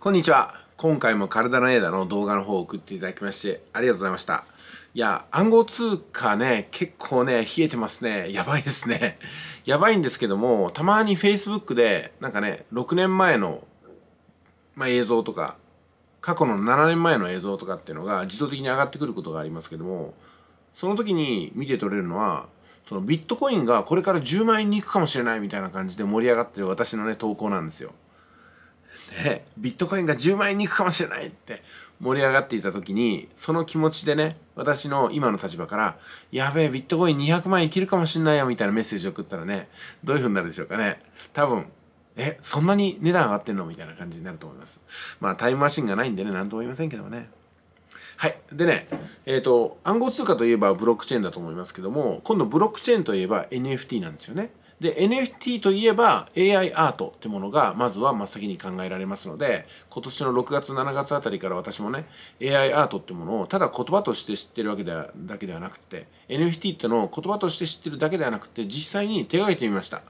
こんにちは。今回もカルダナエーダの動画の方を送っていただきましてありがとうございました。いや、暗号通貨ね、結構ね、冷えてますね。やばいですね。やばいんですけども、たまに Facebook で、なんかね、6年前の、まあ、映像とか、過去の7年前の映像とかっていうのが自動的に上がってくることがありますけども、その時に見て取れるのは、そのビットコインがこれから10万円に行くかもしれないみたいな感じで盛り上がってる私のね、投稿なんですよ。ね、ビットコインが10万円に行くかもしれないって盛り上がっていた時にその気持ちでね私の今の立場から「やべえビットコイン200万円生るかもしんないよ」みたいなメッセージを送ったらねどういう風になるでしょうかね多分えそんなに値段上がってんのみたいな感じになると思いますまあタイムマシンがないんでね何とも言いませんけどもねはい。でね、えっ、ー、と、暗号通貨といえばブロックチェーンだと思いますけども、今度ブロックチェーンといえば NFT なんですよね。で、NFT といえば AI アートってものがまずは真っ先に考えられますので、今年の6月、7月あたりから私もね、AI アートってものをただ言葉として知ってるわけではだけではなくて、NFT ってのを言葉として知ってるだけではなくて、実際に手がけてみました。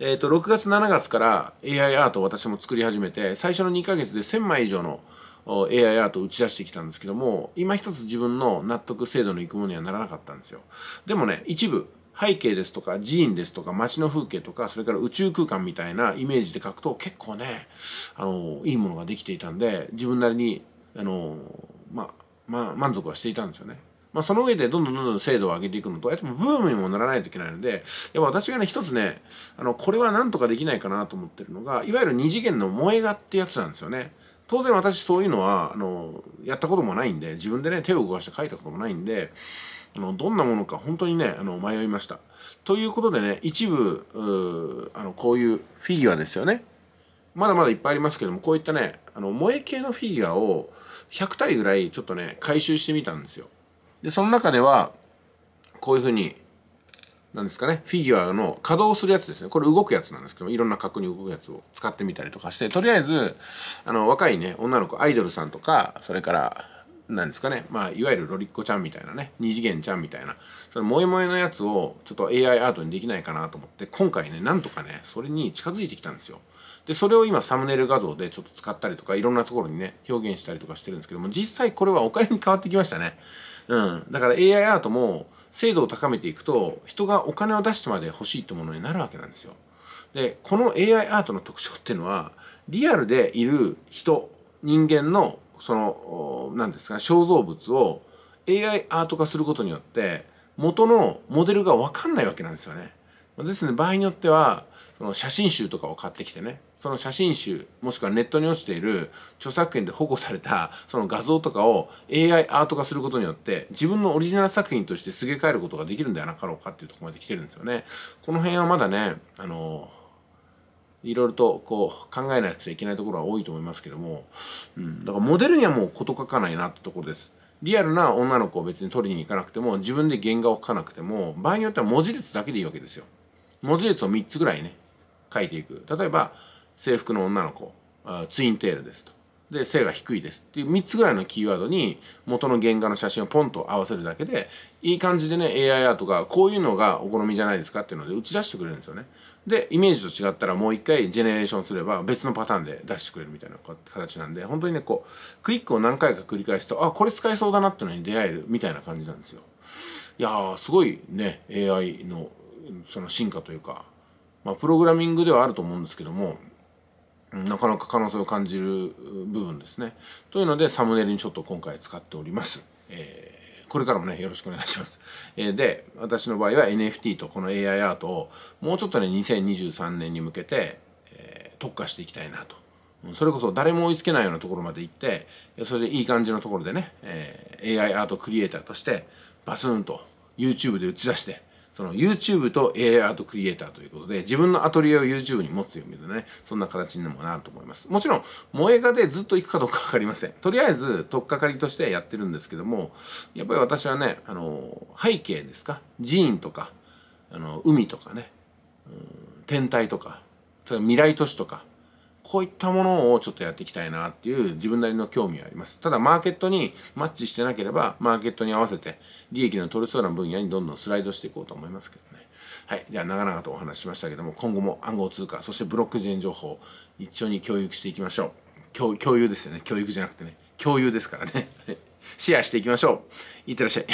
えっ、ー、と、6月、7月から AI アートを私も作り始めて、最初の2ヶ月で1000枚以上の AI アートを打ち出してきたんですけども、今一つ自分の納得精度のいくものにはならなかったんですよ。でもね、一部、背景ですとか寺院ですとか街の風景とかそれから宇宙空間みたいなイメージで描くと結構ねあのいいものができていたんで自分なりにあの、まあ、まあ満足はしていたんですよね。まあ、その上でどんどんどんどん精度を上げていくのと、やっぱブームにもならないといけないので、やっぱ私がね、一つね、あの、これはなんとかできないかなと思ってるのが、いわゆる二次元の萌え画ってやつなんですよね。当然私そういうのは、あの、やったこともないんで、自分でね、手を動かして描いたこともないんで、あのどんなものか本当にねあの迷いましたということでね一部あのこういうフィギュアですよねまだまだいっぱいありますけどもこういったねあの萌え系のフィギュアを100体ぐらいちょっとね回収してみたんですよでその中ではこういうふうになんですかね、フィギュアの稼働するやつですね。これ動くやつなんですけど、いろんな角に動くやつを使ってみたりとかして、とりあえず、あの、若いね、女の子、アイドルさんとか、それから、なんですかね、まあ、いわゆるロリッコちゃんみたいなね、二次元ちゃんみたいな、その萌え萌えのやつをちょっと AI アートにできないかなと思って、今回ね、なんとかね、それに近づいてきたんですよ。で、それを今サムネイル画像でちょっと使ったりとか、いろんなところにね、表現したりとかしてるんですけども、実際これはお金に変わってきましたね。うん。だから AI アートも精度を高めていくと、人がお金を出してまで欲しいってものになるわけなんですよ。で、この AI アートの特徴っていうのは、リアルでいる人、人間のその何ですか肖像物を AI アート化することによって元のモデルが分かんないわけなんですよね。ですね場合によってはその写真集とかを買ってきてねその写真集もしくはネットに落ちている著作権で保護されたその画像とかを AI アート化することによって自分のオリジナル作品としてすげ替えることができるんではなかろうかっていうとこまで来てるんですよね。この辺はまだねあのいろいろとこう考えないといけないところは多いと思いますけども、うん、だからモデルにはもう事書かないなってところです。リアルな女の子を別に取りに行かなくても、自分で原画を描かなくても、場合によっては文字列だけでいいわけですよ。文字列を3つぐらいね、書いていく。例えば、制服の女の子、ツインテールですと。で背が低いですっていう3つぐらいのキーワードに元の原画の写真をポンと合わせるだけでいい感じでね AI アートがこういうのがお好みじゃないですかっていうので打ち出してくれるんですよねでイメージと違ったらもう一回ジェネレーションすれば別のパターンで出してくれるみたいな形なんで本当にねこうクリックを何回か繰り返すとあこれ使えそうだなっていうのに出会えるみたいな感じなんですよいやーすごいね AI のその進化というかまあプログラミングではあると思うんですけどもなかなか可能性を感じる部分ですね。というのでサムネイルにちょっと今回使っております。えー、これからもね、よろしくお願いします。えー、で、私の場合は NFT とこの AI アートをもうちょっとね、2023年に向けて、えー、特化していきたいなと。それこそ誰も追いつけないようなところまで行って、それでいい感じのところでね、えー、AI アートクリエイターとしてバスンと YouTube で打ち出して、その YouTube と AI アートクリエイターということで、自分のアトリエを YouTube に持つよみたいなね、そんな形にもなると思います。もちろん、萌え画でずっと行くかどうかわかりません。とりあえず、とっかかりとしてやってるんですけども、やっぱり私はね、あの、背景ですか寺院とか、あの、海とかね、うん、天体とか、未来都市とか、こういったものをちょっとやっていきたいなっていう自分なりの興味はあります。ただマーケットにマッチしてなければ、マーケットに合わせて利益の取れそうな分野にどんどんスライドしていこうと思いますけどね。はい。じゃあ長々とお話ししましたけども、今後も暗号通貨、そしてブロックチェーン情報、一緒に共有していきましょう。共有ですよね。教育じゃなくてね。共有ですからね。シェアしていきましょう。いってらっしゃい。